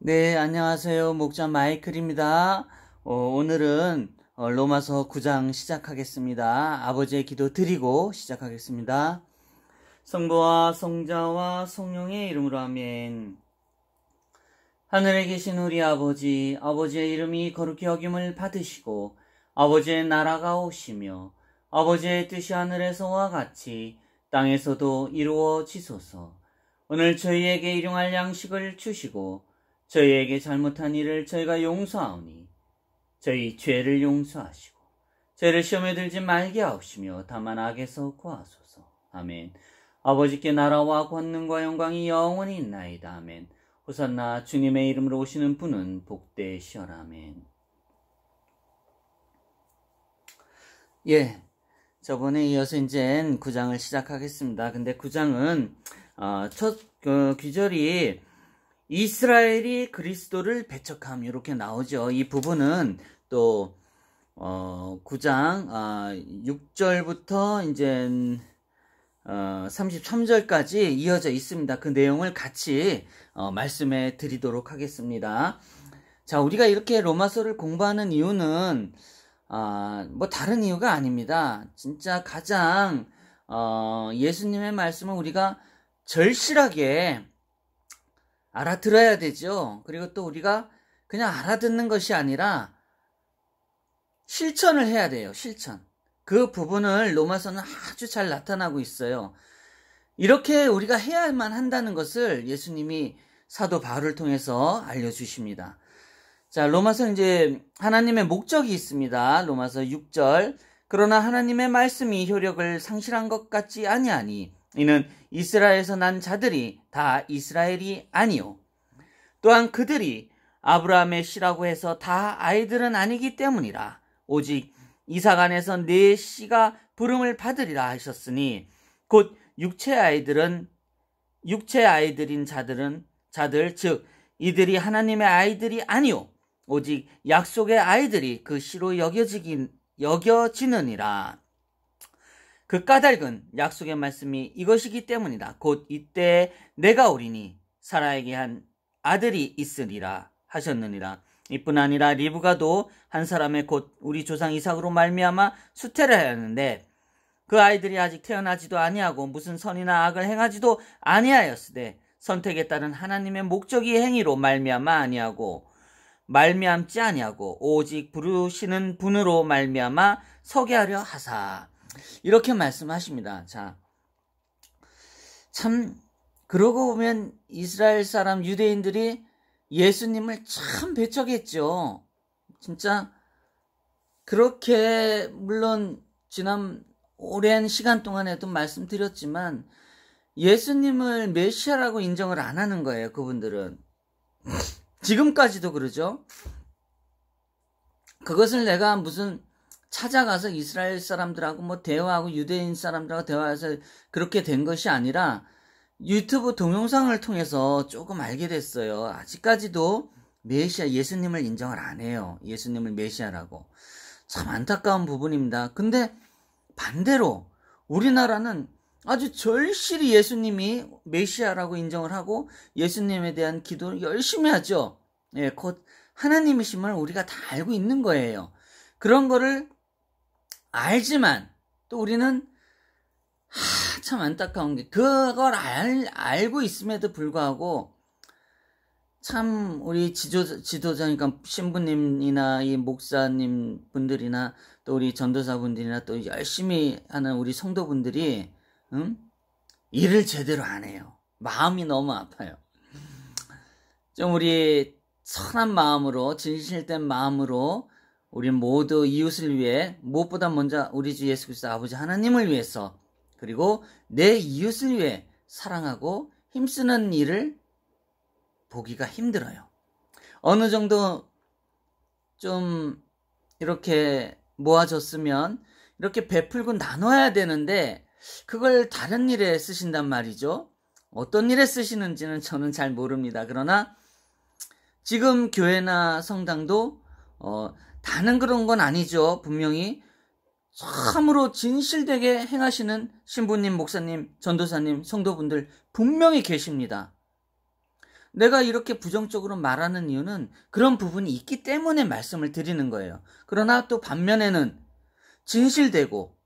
네, 안녕하세요. 목자 마이클입니다. 어, 오늘은 어, 로마서 9장 시작하겠습니다. 아버지의 기도 드리고 시작하겠습니다. 성부와 성자와 성령의 이름으로 아멘. 하늘에 계신 우리 아버지, 아버지의 이름이 거룩히 여김을 받으시고, 아버지의 나라가 오시며, 아버지의 뜻이 하늘에서와 같이 땅에서도 이루어지소서. 오늘 저희에게 일용할 양식을 주시고, 저희에게 잘못한 일을 저희가 용서하오니 저희 죄를 용서하시고 죄를 시험에 들지 말게 하옵시며 다만 악에서 구하소서. 아멘. 아버지께 나라와 권능과 영광이 영원히 있나이다. 아멘. 호산나 주님의 이름으로 오시는 분은 복되시어라. 아멘. 예. 저번에 이어서 이제 구장을 시작하겠습니다. 근데 구장은 어, 첫 어, 그, 귀절이 이스라엘이 그리스도를 배척함 이렇게 나오죠. 이 부분은 또 어, 9장 어, 아, 6절부터 이제 어, 33절까지 이어져 있습니다. 그 내용을 같이 어, 말씀해 드리도록 하겠습니다. 자, 우리가 이렇게 로마서를 공부하는 이유는 어, 뭐 다른 이유가 아닙니다. 진짜 가장 어, 예수님의 말씀을 우리가 절실하게 알아들어야 되죠. 그리고 또 우리가 그냥 알아듣는 것이 아니라 실천을 해야 돼요. 실천. 그 부분을 로마서는 아주 잘 나타나고 있어요. 이렇게 우리가 해야만 한다는 것을 예수님이 사도 바울을 통해서 알려주십니다. 자, 로마서 이제 하나님의 목적이 있습니다. 로마서 6절. 그러나 하나님의 말씀이 효력을 상실한 것 같지 아니하니 이는 이스라엘에서 난 자들이 다 이스라엘이 아니요. 또한 그들이 아브라함의 씨라고 해서 다 아이들은 아니기 때문이라. 오직 이삭 안에서 네 씨가 부름을 받으리라 하셨으니 곧 육체 아이들은 육체 아이들인 자들은 자들 즉 이들이 하나님의 아이들이 아니요 오직 약속의 아이들이 그 씨로 여겨지긴 여겨지느니라 그 까닭은 약속의 말씀이 이것이기 때문이다. 곧 이때 내가 어리니 사라에게 한 아들이 있으리라 하셨느니라. 이뿐 아니라 리브가도 한 사람의 곧 우리 조상 이삭으로 말미암아 수태를 하였는데 그 아이들이 아직 태어나지도 아니하고 무슨 선이나 악을 행하지도 아니하였으되 선택에 따른 하나님의 목적이 행위로 말미암아 아니하고 말미암지 아니하고 오직 부르시는 분으로 말미암아 서게 하려 하사 이렇게 말씀하십니다. 자, 참 그러고 보면 이스라엘 사람 유대인들이 예수님을 참 배척했죠. 진짜 그렇게 물론 지난 오랜 시간 동안에도 말씀드렸지만 예수님을 메시아라고 인정을 안 하는 거예요. 그분들은 지금까지도 그러죠. 그것을 내가 무슨 찾아가서 이스라엘 사람들하고 뭐 대화하고 유대인 사람들하고 대화해서 그렇게 된 것이 아니라 유튜브 동영상을 통해서 조금 알게 됐어요. 아직까지도 메시아 예수님을 인정을 안 해요. 예수님을 메시아라고. 참 안타까운 부분입니다. 근데 반대로 우리나라는 아주 절실히 예수님이 메시아라고 인정을 하고 예수님에 대한 기도를 열심히 하죠. 예, 곧 하나님이심을 우리가 다 알고 있는 거예요. 그런 거를 알지만 또 우리는 하, 참 안타까운 게 그걸 알, 알고 있음에도 불구하고 참 우리 지도, 지도자니까 신부님이나 이 목사님 분들이나 또 우리 전도사 분들이나 또 열심히 하는 우리 성도분들이 음? 일을 제대로 안 해요. 마음이 너무 아파요. 좀 우리 선한 마음으로 진실된 마음으로 우리는 모두 이웃을 위해 무엇보다 먼저 우리 주 예수 그리스도 아버지 하나님을 위해서 그리고 내 이웃을 위해 사랑하고 힘쓰는 일을 보기가 힘들어요. 어느 정도 좀 이렇게 모아졌으면 이렇게 베풀고 나눠야 되는데 그걸 다른 일에 쓰신단 말이죠. 어떤 일에 쓰시는지는 저는 잘 모릅니다. 그러나 지금 교회나 성당도 어, 다는 그런 건 아니죠. 분명히 참으로 진실되게 행하시는 신부님, 목사님, 전도사님, 성도분들 분명히 계십니다. 내가 이렇게 부정적으로 말하는 이유는 그런 부분이 있기 때문에 말씀을 드리는 거예요. 그러나 또 반면에는 진실되고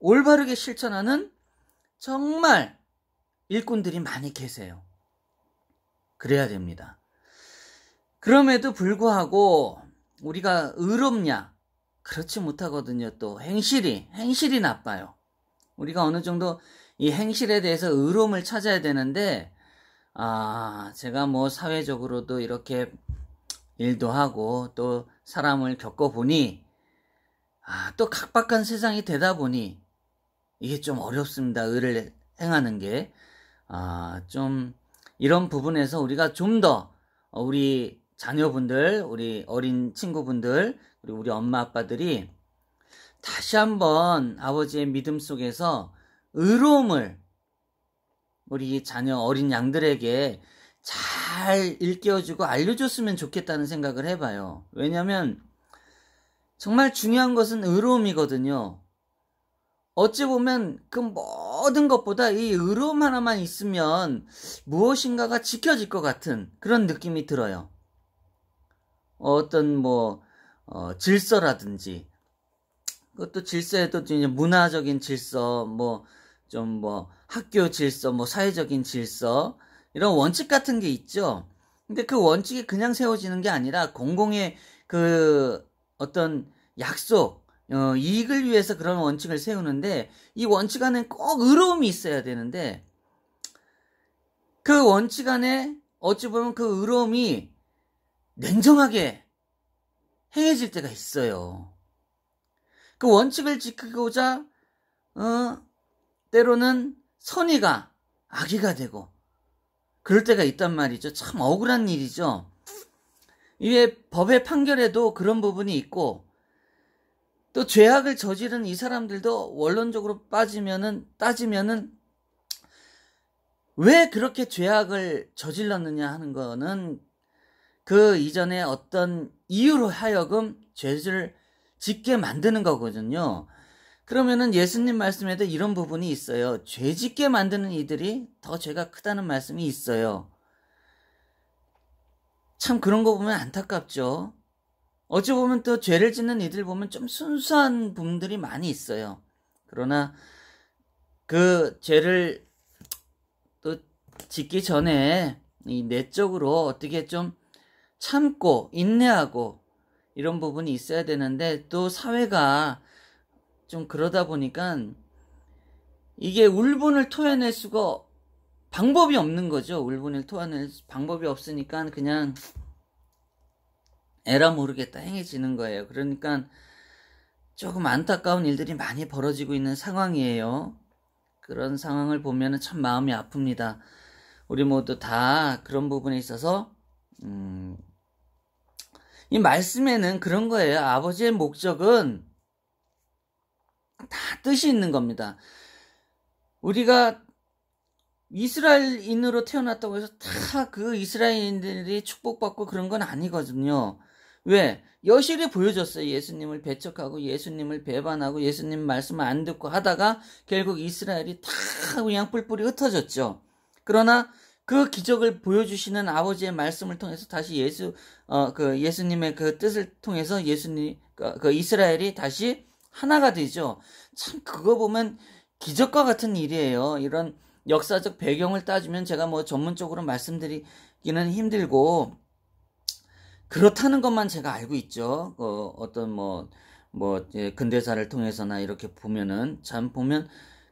올바르게 실천하는 정말 일꾼들이 많이 계세요. 그래야 됩니다. 그럼에도 불구하고 우리가 의롭냐? 그렇지 못하거든요. 또 행실이 행실이 나빠요. 우리가 어느 정도 이 행실에 대해서 의로움을 찾아야 되는데 아 제가 뭐 사회적으로도 이렇게 일도 하고 또 사람을 겪어보니 아 또 각박한 세상이 되다 보니 이게 좀 어렵습니다. 의를 행하는 게아좀 이런 부분에서 우리가 좀 더 우리 자녀분들, 우리 어린 친구분들, 그리 우리 엄마 아빠들이 다시 한번 아버지의 믿음 속에서 의로움을 우리 자녀 어린 양들에게 잘 일깨워주고 알려줬으면 좋겠다는 생각을 해봐요. 왜냐면 정말 중요한 것은 의로움이거든요. 어찌 보면 그 모든 것보다 이 의로움 하나만 있으면 무엇인가가 지켜질 것 같은 그런 느낌이 들어요. 어떤 뭐 어, 질서라든지 그것도 질서에도 이제 문화적인 질서 뭐 좀뭐 뭐 학교 질서 뭐 사회적인 질서 이런 원칙 같은 게 있죠. 근데 그 원칙이 그냥 세워지는 게 아니라 공공의 그 어떤 약속 어, 이익을 위해서 그런 원칙을 세우는데 이 원칙 안에 꼭 의로움이 있어야 되는데 그 원칙 안에 어찌 보면 그 의로움이 냉정하게 행해질 때가 있어요. 그 원칙을 지키고자 어, 때로는 선의가 악의가 되고 그럴 때가 있단 말이죠. 참 억울한 일이죠. 이게 법의 판결에도 그런 부분이 있고 또 죄악을 저지른 이 사람들도 원론적으로 빠지면은 따지면은 왜 그렇게 죄악을 저질렀느냐 하는 거는 그 이전에 어떤 이유로 하여금 죄를 짓게 만드는 거거든요. 그러면은 예수님 말씀에도 이런 부분이 있어요. 죄 짓게 만드는 이들이 더 죄가 크다는 말씀이 있어요. 참 그런 거 보면 안타깝죠. 어찌 보면 또 죄를 짓는 이들 보면 좀 순수한 분들이 많이 있어요. 그러나 그 죄를 또 짓기 전에 이 내적으로 어떻게 좀 참고 인내하고 이런 부분이 있어야 되는데 또 사회가 좀 그러다 보니까 이게 울분을 토해낼 수가 방법이 없는 거죠. 울분을 토해낼 방법이 없으니까 그냥 에라 모르겠다 행해지는 거예요. 그러니까 조금 안타까운 일들이 많이 벌어지고 있는 상황이에요. 그런 상황을 보면 참 마음이 아픕니다. 우리 모두 다 그런 부분에 있어서 음, 이 말씀에는 그런 거예요. 아버지의 목적은 다 뜻이 있는 겁니다. 우리가 이스라엘인으로 태어났다고 해서 다 그 이스라엘인들이 축복받고 그런 건 아니거든요. 왜? 여실히 보여줬어요. 예수님을 배척하고 예수님을 배반하고 예수님 말씀 을안 듣고 하다가 결국 이스라엘이 다 그냥 뿔뿔이 흩어졌죠. 그러나 그 기적을 보여주시는 아버지의 말씀을 통해서 다시 예수 어 그 예수님의 그 뜻을 통해서 예수님 그, 그, 이스라엘이 다시 하나가 되죠. 참 그거 보면 기적과 같은 일이에요. 이런 역사적 배경을 따지면 제가 뭐 전문적으로 말씀드리기는 힘들고 그렇다는 것만 제가 알고 있죠. 어, 어떤 뭐뭐 뭐, 뭐 예, 근대사를 통해서나 이렇게 보면은 참 보면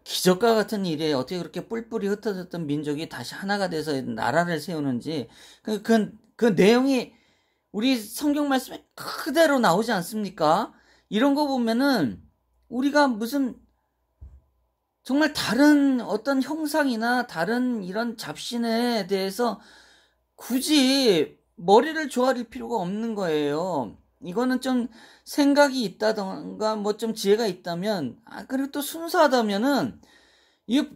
기적과 같은 일에 어떻게 그렇게 뿔뿔이 흩어졌던 민족이 다시 하나가 돼서 나라를 세우는지 그, 그, 그 내용이 우리 성경 말씀에 그대로 나오지 않습니까? 이런 거 보면은 우리가 무슨 정말 다른 어떤 형상이나 다른 이런 잡신에 대해서 굳이 머리를 조아릴 필요가 없는 거예요. 이거는 좀 생각이 있다던가 뭐 좀 지혜가 있다면 아 그리고 또 순수하다면은 이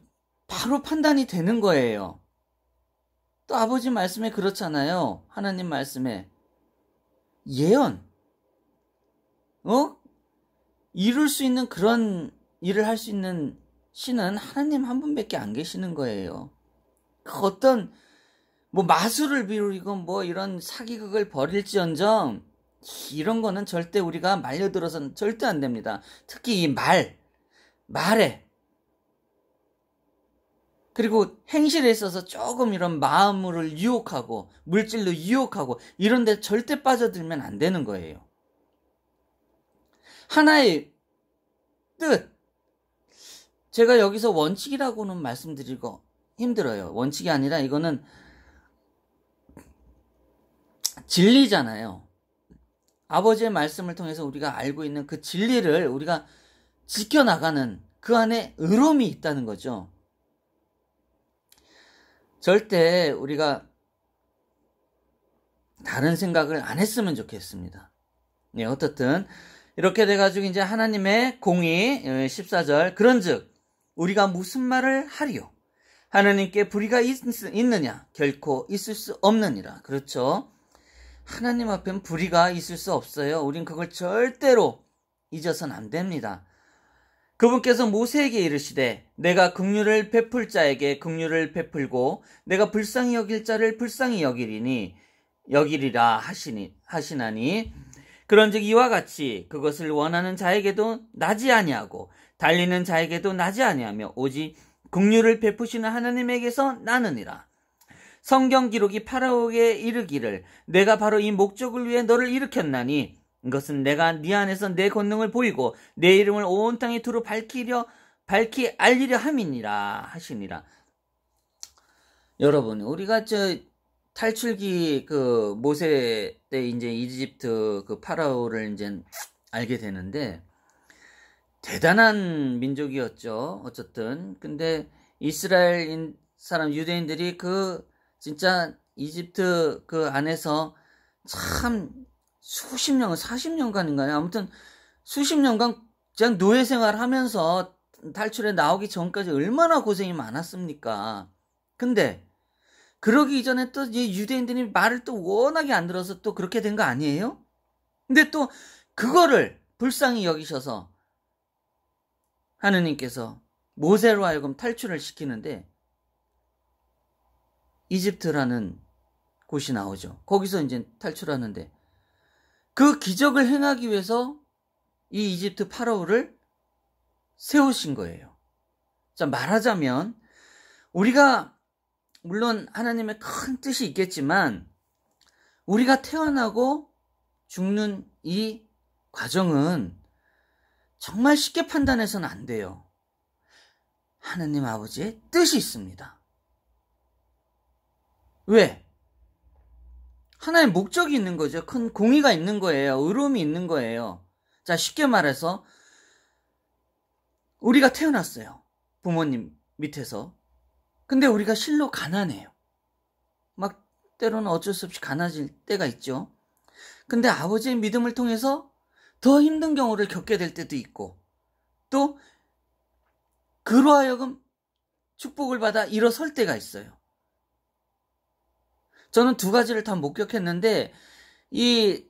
바로 판단이 되는 거예요. 또 아버지 말씀에 그렇잖아요. 하나님 말씀에 예언 어? 이룰 수 있는 그런 일을 할 수 있는 신은 하나님 한 분밖에 안 계시는 거예요. 그 어떤 뭐 마술을 비우이건뭐 이런 사기극을 벌일지언정 이런 거는 절대 우리가 말려들어서는 절대 안 됩니다. 특히 이 말, 말에 그리고 행실에 있어서 조금 이런 마음을 유혹하고 물질로 유혹하고 이런 데 절대 빠져들면 안 되는 거예요. 하나의 뜻. 제가 여기서 원칙이라고는 말씀드리고 힘들어요. 원칙이 아니라 이거는 진리잖아요. 아버지의 말씀을 통해서 우리가 알고 있는 그 진리를 우리가 지켜나가는 그 안에 의로움이 있다는 거죠. 절대 우리가 다른 생각을 안 했으면 좋겠습니다. 네, 어떻든 이렇게 돼가지고 이제 하나님의 공이 14절 예, 그런즉 우리가 무슨 말을 하리요? 하나님께 불의가 있, 느냐 결코 있을 수 없느니라. 그렇죠. 하나님 앞엔 불의가 있을 수 없어요. 우린 그걸 절대로 잊어서는안 됩니다. 그분께서 모세에게 이르시되 내가 긍휼을 베풀 자에게 긍휼을 베풀고 내가 불쌍히 여길 자를 불쌍히 여기리니 여기리라 하시니 하시나니 그런즉 이와 같이 그것을 원하는 자에게도 나지 아니하고 달리는 자에게도 나지 아니하며 오직 긍휼을 베푸시는 하나님에게서 나느니라 성경 기록이 파라오에게 이르기를 내가 바로 이 목적을 위해 너를 일으켰나니 이것은 내가 네 안에서 내 권능을 보이고 내 이름을 온 땅에 두루 밝히려 밝히 알리려 함이니라 하시니라. 여러분 우리가 저 탈출기 그 모세 때 이제 이집트 그 파라오를 이제 알게 되는데 대단한 민족이었죠. 어쨌든 근데 이스라엘 인 사람 유대인들이 그 진짜 이집트 그 안에서 참 수십 년, 사십 년간인가요 아무튼 수십 년간 그냥 노예 생활하면서 탈출에 나오기 전까지 얼마나 고생이 많았습니까? 근데 그러기 이전에 또 유대인들이 말을 또 워낙에 안 들어서 또 그렇게 된 거 아니에요? 근데 또 그거를 불쌍히 여기셔서 하느님께서 모세로 하여금 탈출을 시키는데 이집트라는 곳이 나오죠. 거기서 이제 탈출하는데 그 기적을 행하기 위해서 이 이집트 파라오를 세우신 거예요. 자, 말하자면 우리가 물론 하나님의 큰 뜻이 있겠지만 우리가 태어나고 죽는 이 과정은 정말 쉽게 판단해서는 안 돼요. 하느님 아버지의 뜻이 있습니다. 왜? 하나의 목적이 있는 거죠. 큰 공의가 있는 거예요. 의로움이 있는 거예요. 자, 쉽게 말해서 우리가 태어났어요. 부모님 밑에서. 근데 우리가 실로 가난해요. 막 때로는 어쩔 수 없이 가난해질 때가 있죠. 근데 아버지의 믿음을 통해서 더 힘든 경우를 겪게 될 때도 있고 또 그로 하여금 축복을 받아 일어설 때가 있어요. 저는 두 가지를 다 목격했는데 이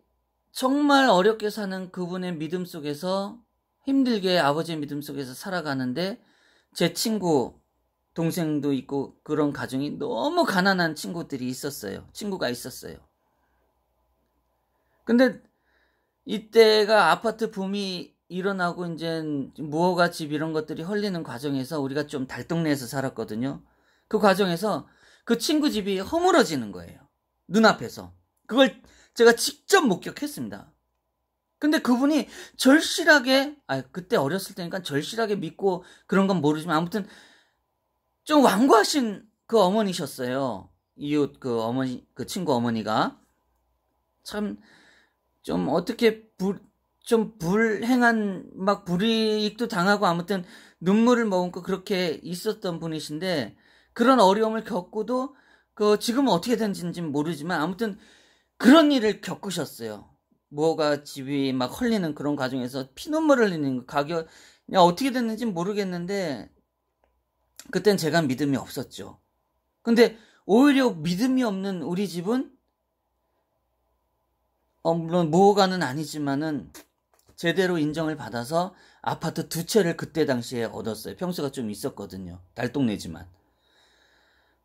정말 어렵게 사는 그분의 믿음 속에서 힘들게 아버지의 믿음 속에서 살아가는데 제 친구 동생도 있고 그런 가정이 너무 가난한 친구들이 있었어요. 친구가 있었어요. 근데 이때가 아파트 붐이 일어나고 이제 무허가 집 이런 것들이 흘리는 과정에서 우리가 좀 달동네에서 살았거든요. 그 과정에서 그 친구 집이 허물어지는 거예요. 눈앞에서. 그걸 제가 직접 목격했습니다. 근데 그분이 절실하게, 아, 그때 어렸을 때니까 절실하게 믿고 그런 건 모르지만 아무튼 좀 완고하신 그 어머니셨어요. 이웃 그 어머니, 그 친구 어머니가. 참, 좀 어떻게 불, 좀 불행한, 막 불이익도 당하고 아무튼 눈물을 머금고 그렇게 있었던 분이신데 그런 어려움을 겪고도 그 지금은 어떻게 된지는 모르지만 아무튼 그런 일을 겪으셨어요. 뭐가 집이 막 헐리는 그런 과정에서 피눈물 흘리는 가격 어떻게 됐는지 모르겠는데 그땐 제가 믿음이 없었죠. 근데 오히려 믿음이 없는 우리 집은 어 물론 무호가는 아니지만은 제대로 인정을 받아서 아파트 두 채를 그때 당시에 얻었어요. 평수가 좀 있었거든요. 달동네지만.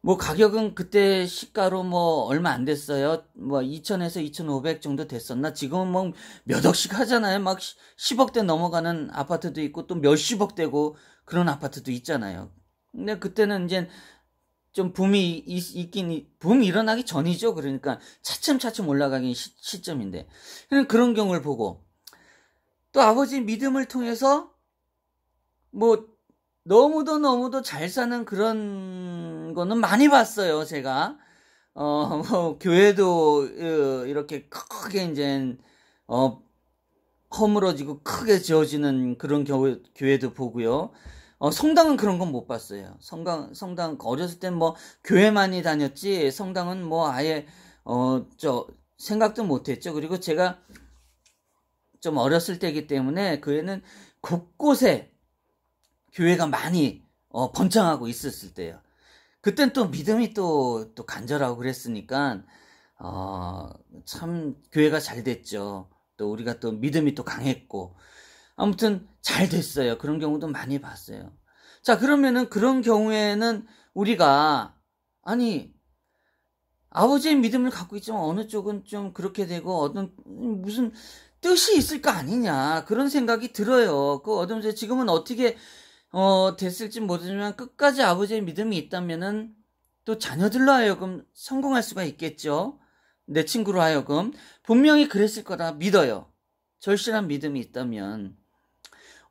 뭐 가격은 그때 시가로 뭐 얼마 안 됐어요. 뭐 2,000에서 2,500 정도 됐었나? 지금은 뭐 몇 억씩 하잖아요. 막 10억대 넘어가는 아파트도 있고 또 몇십억대고 그런 아파트도 있잖아요. 근데 그때는 이제 좀 붐이 있, 긴 붐이 일어나기 전이죠. 그러니까 차츰차츰 올라가기 시, 점인데 그런 경우를 보고 또 아버지 믿음을 통해서 뭐 너무도 너무도 잘 사는 그런 거는 많이 봤어요, 제가. 어, 뭐, 교회도 이렇게 크게 이제 어, 허물어지고 크게 지어지는 그런 교회, 교회도 보고요. 어, 성당은 그런 건 못 봤어요. 성당, 성당, 그 어렸을 땐 뭐, 교회만이 다녔지, 성당은 뭐, 아예, 어, 저, 생각도 못 했죠. 그리고 제가 좀 어렸을 때이기 때문에, 교회는 곳곳에 교회가 많이, 어, 번창하고 있었을 때예요 그땐 또 믿음이 또, 또 간절하고 그랬으니까, 어, 참, 교회가 잘 됐죠. 또 우리가 또 믿음이 또 강했고. 아무튼 잘 됐어요. 그런 경우도 많이 봤어요. 자, 그러면은 그런 경우에는 우리가, 아니, 아버지의 믿음을 갖고 있지만 어느 쪽은 좀 그렇게 되고, 어떤, 무슨 뜻이 있을 거 아니냐. 그런 생각이 들어요. 그, 어둠, 지금은 어떻게 어, 됐을지 모르지만 끝까지 아버지의 믿음이 있다면은 또 자녀들로 하여금 성공할 수가 있겠죠. 내 친구로 하여금 분명히 그랬을 거라 믿어요. 절실한 믿음이 있다면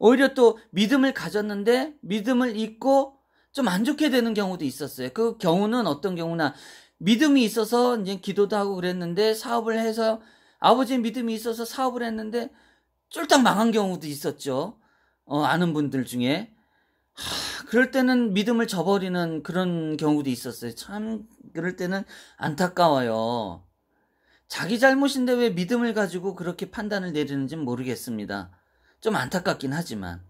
오히려 또 믿음을 가졌는데 믿음을 잊고 좀 안 좋게 되는 경우도 있었어요. 그 경우는 어떤 경우나 믿음이 있어서 이제 기도도 하고 그랬는데 사업을 해서 아버지의 믿음이 있어서 사업을 했는데 쫄딱 망한 경우도 있었죠. 어, 아는 분들 중에 그럴 때는 믿음을 저버리는 그런 경우도 있었어요. 참 그럴 때는 안타까워요. 자기 잘못인데 왜 믿음을 가지고 그렇게 판단을 내리는지 모르겠습니다. 좀 안타깝긴 하지만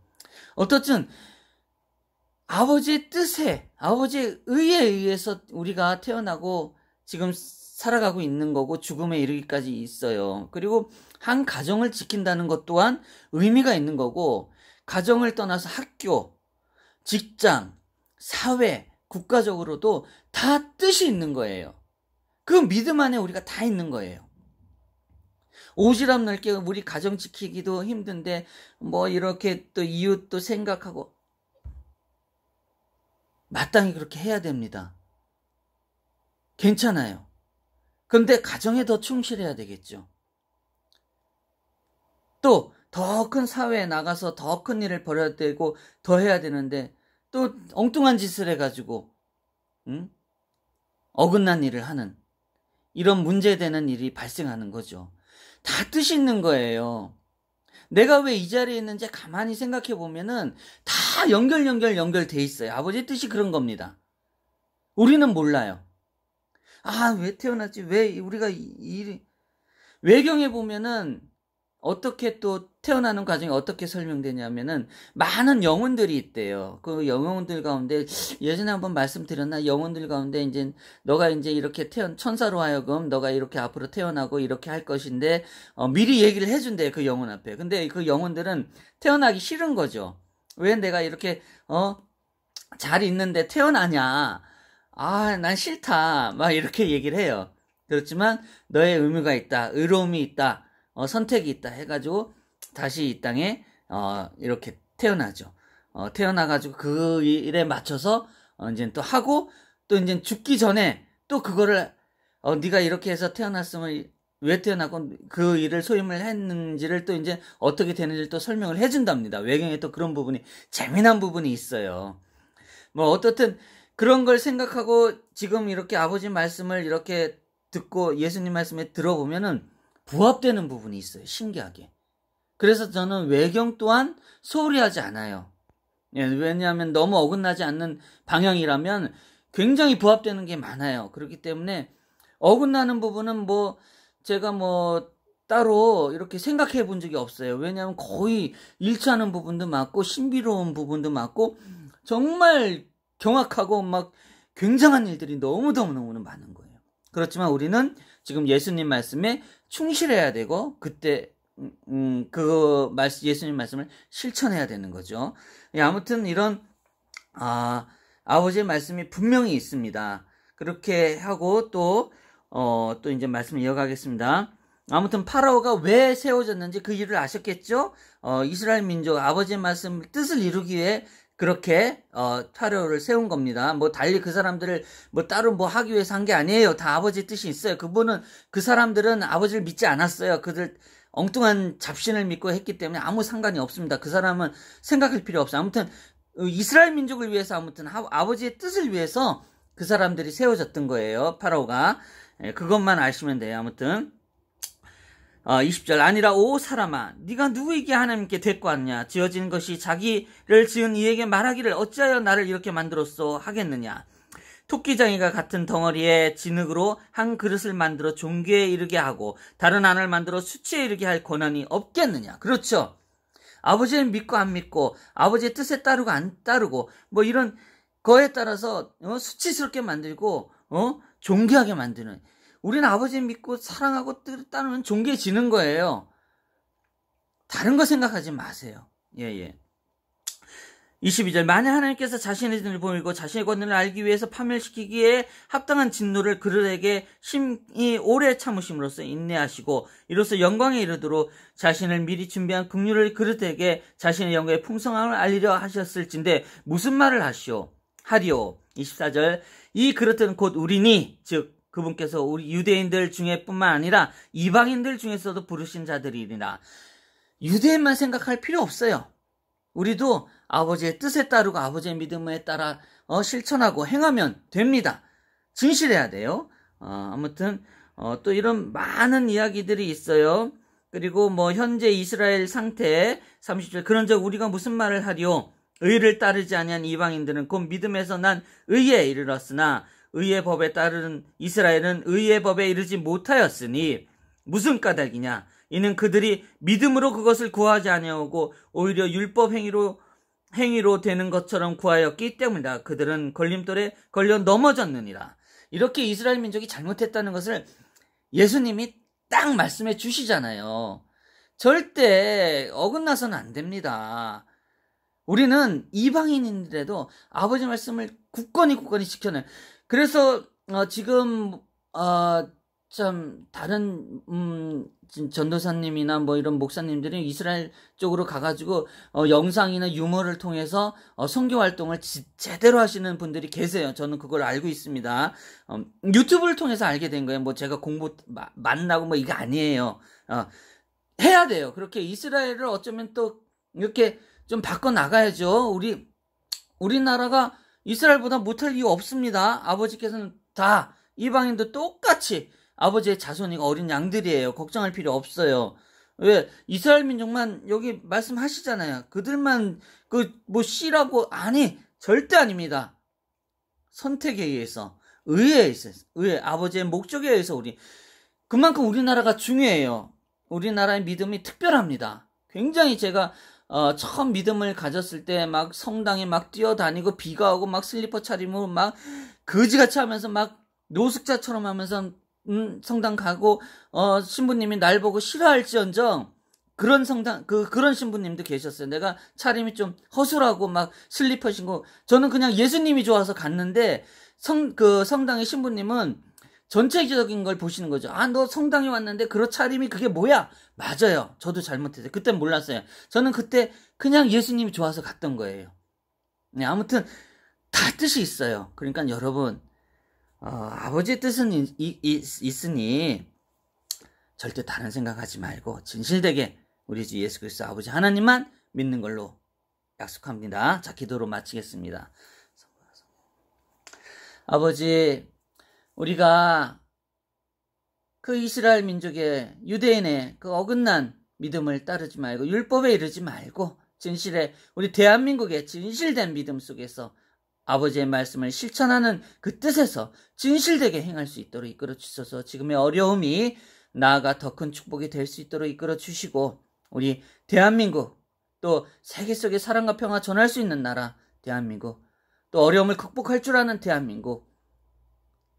어떻든 아버지의 뜻에 아버지의 의에 의해서 우리가 태어나고 지금 살아가고 있는 거고 죽음에 이르기까지 있어요. 그리고 한 가정을 지킨다는 것 또한 의미가 있는 거고 가정을 떠나서 학교, 직장, 사회, 국가적으로도 다 뜻이 있는 거예요. 그 믿음 안에 우리가 다 있는 거예요. 오지랖 넓게 우리 가정 지키기도 힘든데 뭐 이렇게 또 이웃도 생각하고 마땅히 그렇게 해야 됩니다. 괜찮아요. 근데 가정에 더 충실해야 되겠죠. 또 더큰 사회에 나가서 더 큰 일을 벌여야 되고 더 해야 되는데 또 엉뚱한 짓을 해가지고 응? 어긋난 일을 하는 이런 문제되는 일이 발생하는 거죠. 다 뜻이 있는 거예요. 내가 왜 이 자리에 있는지 가만히 생각해 보면은 다 연결 연결 연결돼 있어요. 아버지 뜻이 그런 겁니다. 우리는 몰라요. 아, 왜 태어났지? 왜 우리가 이, 이 외경에 보면은 어떻게 또 태어나는 과정이 어떻게 설명되냐면은 많은 영혼들이 있대요. 그 영혼들 가운데 예전에 한번 말씀드렸나 영혼들 가운데 이제 너가 이제 이렇게 태어 천사로 하여금 너가 이렇게 앞으로 태어나고 이렇게 할 것인데 어, 미리 얘기를 해준대 그 영혼 앞에. 근데 그 영혼들은 태어나기 싫은 거죠. 왜 내가 이렇게 어잘 있는데 태어나냐? 아, 난 싫다. 막 이렇게 얘기를 해요. 그렇지만 너의 의미가 있다, 의로움이 있다, 어, 선택이 있다 해가지고 다시 이 땅에 어, 이렇게 태어나죠. 어, 태어나가지고 그 일에 맞춰서 어, 이제 또 하고 또 이제 죽기 전에 또 그거를 어, 네가 이렇게 해서 태어났으면 왜 태어났고 그 일을 소임을 했는지를 또 이제 어떻게 되는지를 또 설명을 해준답니다. 외경에 또 그런 부분이 재미난 부분이 있어요. 뭐 어떻든 그런 걸 생각하고 지금 이렇게 아버지 말씀을 이렇게 듣고 예수님 말씀에 들어보면은 부합되는 부분이 있어요. 신기하게. 그래서 저는 외경 또한 소홀히 하지 않아요. 예, 왜냐하면 너무 어긋나지 않는 방향이라면 굉장히 부합되는 게 많아요. 그렇기 때문에 어긋나는 부분은 뭐 제가 뭐 따로 이렇게 생각해 본 적이 없어요. 왜냐하면 거의 일치하는 부분도 맞고 신비로운 부분도 맞고 정말 경악하고 막 굉장한 일들이 너무너무너무 많은 거예요. 그렇지만 우리는 지금 예수님 말씀에 충실해야 되고 그때 음, 음, 그 말씀 예수님 말씀을 실천해야 되는 거죠. 예, 아무튼 이런 아, 아버지의 말씀이 분명히 있습니다. 그렇게 하고 또 어, 또 이제 말씀을 이어가겠습니다. 아무튼 파라오가 왜 세워졌는지 그 이유를 아셨겠죠? 어, 이스라엘 민족 아버지의 말씀 뜻을 이루기 위해 그렇게 어, 파라오를 세운 겁니다. 뭐 달리 그 사람들을 뭐 따로 뭐 하기 위해서 한 게 아니에요. 다 아버지 의 뜻이 있어요. 그분은 그 사람들은 아버지를 믿지 않았어요. 그들 엉뚱한 잡신을 믿고 했기 때문에 아무 상관이 없습니다. 그 사람은 생각할 필요 없어요. 아무튼 이스라엘 민족을 위해서 아무튼 아버지의 뜻을 위해서 그 사람들이 세워졌던 거예요. 파라오가 예, 그것만 아시면 돼요. 아무튼 20절 어, 아니라 오 사람아 네가 누구에게 하나님께 대꾸하느냐 지어진 것이 자기를 지은 이에게 말하기를 어찌하여 나를 이렇게 만들었소 하겠느냐 토끼장이가 같은 덩어리의 진흙으로 한 그릇을 만들어 종교에 이르게 하고 다른 안을 만들어 수치에 이르게 할 권한이 없겠느냐. 그렇죠. 아버지는 믿고 안 믿고 아버지의 뜻에 따르고 안 따르고 뭐 이런 거에 따라서 어? 수치스럽게 만들고 어? 종귀하게 만드는 우리는 아버지 믿고 사랑하고 따르면 종귀해지는 거예요. 다른 거 생각하지 마세요. 예, 예. 22절 만에 하나님께서 자신의 진을 보이고 자신의 권능를 알기 위해서 파멸시키기에 합당한 진노를 그들에게 심히 오래 참으심으로써 인내하시고 이로써 영광에 이르도록 자신을 미리 준비한 긍휼을 그들에게 자신의 영광의 풍성함을 알리려 하셨을진데 무슨 말을 하시오 하리오 24절 이 그릇은 곧 우리니 즉 그분께서 우리 유대인들 중에뿐만 아니라 이방인들 중에서도 부르신 자들이니라 유대인만 생각할 필요 없어요 우리도 아버지의 뜻에 따르고 아버지의 믿음에 따라 어, 실천하고 행하면 됩니다. 진실해야 돼요. 어, 아무튼 어, 또 이런 많은 이야기들이 있어요. 그리고 뭐 현재 이스라엘 상태 30절 그런적 우리가 무슨 말을 하리오 의를 따르지 아니한 이방인들은 곧 믿음에서 난 의에 이르렀으나 의의 법에 따르는 이스라엘은 의의 법에 이르지 못하였으니 무슨 까닭이냐? 이는 그들이 믿음으로 그것을 구하지 아니하고 오히려 율법 행위로 행위로 되는 것처럼 구하였기 때문이다. 그들은 걸림돌에 걸려 넘어졌느니라. 이렇게 이스라엘 민족이 잘못했다는 것을 예수님이 딱 말씀해 주시잖아요. 절대 어긋나서는 안 됩니다. 우리는 이방인인데도 아버지 말씀을 굳건히 굳건히 지켜내. 그래서 어, 지금 어, 참 다른 음, 전도사님이나 뭐 이런 목사님들이 이스라엘 쪽으로 가가지고 어, 영상이나 유머를 통해서 어, 선교 활동을 지, 제대로 하시는 분들이 계세요. 저는 그걸 알고 있습니다. 어, 유튜브를 통해서 알게 된 거예요. 뭐 제가 공부 마, 만나고 뭐 이게 아니에요. 어, 해야 돼요. 그렇게 이스라엘을 어쩌면 또 이렇게 좀 바꿔 나가야죠. 우리 우리나라가 이스라엘보다 못할 이유 없습니다. 아버지께서는 다 이방인도 똑같이 아버지의 자손이 어린 양들이에요. 걱정할 필요 없어요. 왜 이스라엘 민족만 여기 말씀하시잖아요. 그들만 그 뭐 씨라고 아니 절대 아닙니다. 선택에 의해서 의에 의해서 의에 아버지의 목적에 의해서 우리 그만큼 우리나라가 중요해요. 우리나라의 믿음이 특별합니다. 굉장히 제가 어, 처음 믿음을 가졌을 때 막 성당에 막 뛰어다니고 비가 오고 막 슬리퍼 차림으로 막 거지같이 하면서 막 노숙자처럼 하면서 음, 성당 가고 어 신부님이 날 보고 싫어할지언정 그런 성당 그 그런 신부님도 계셨어요. 내가 차림이 좀 허술하고 막 슬리퍼 신고 저는 그냥 예수님이 좋아서 갔는데 성 그 성당의 신부님은 전체적인 걸 보시는 거죠. 아, 너 성당에 왔는데 그런 차림이 그게 뭐야? 맞아요. 저도 잘못했어요. 그땐 몰랐어요. 저는 그때 그냥 예수님이 좋아서 갔던 거예요. 네, 아무튼 다 뜻이 있어요. 그러니까 여러분 어, 아버지의 뜻은 있, 있, 있으니 절대 다른 생각하지 말고 진실되게 우리 주 예수 그리스도 아버지 하나님만 믿는 걸로 약속합니다. 자 기도로 마치겠습니다. 아버지 우리가 그 이스라엘 민족의 유대인의 그 어긋난 믿음을 따르지 말고 율법에 이르지 말고 진실의 우리 대한민국의 진실된 믿음 속에서 아버지의 말씀을 실천하는 그 뜻에서 진실되게 행할 수 있도록 이끌어 주셔서 지금의 어려움이 나아가 더 큰 축복이 될 수 있도록 이끌어 주시고 우리 대한민국 또 세계 속에 사랑과 평화 전할 수 있는 나라 대한민국 또 어려움을 극복할 줄 아는 대한민국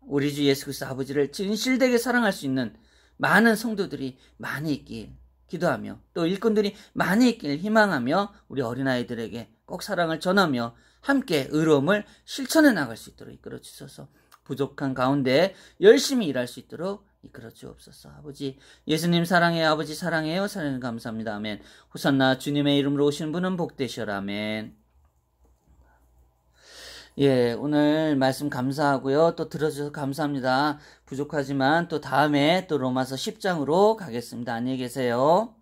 우리 주 예수 그리스도 아버지를 진실되게 사랑할 수 있는 많은 성도들이 많이 있길 기도하며 또 일꾼들이 많이 있길 희망하며 우리 어린아이들에게 꼭 사랑을 전하며 함께 의로움을 실천해 나갈 수 있도록 이끌어 주소서. 부족한 가운데 열심히 일할 수 있도록 이끌어 주옵소서. 아버지, 예수님 사랑해요. 아버지 사랑해요. 사랑해 감사합니다. 아멘. 호산나 주님의 이름으로 오신 분은 복되셔라 아멘. 예, 오늘 말씀 감사하고요. 또 들어주셔서 감사합니다. 부족하지만 또 다음에 또 로마서 10장으로 가겠습니다. 안녕히 계세요.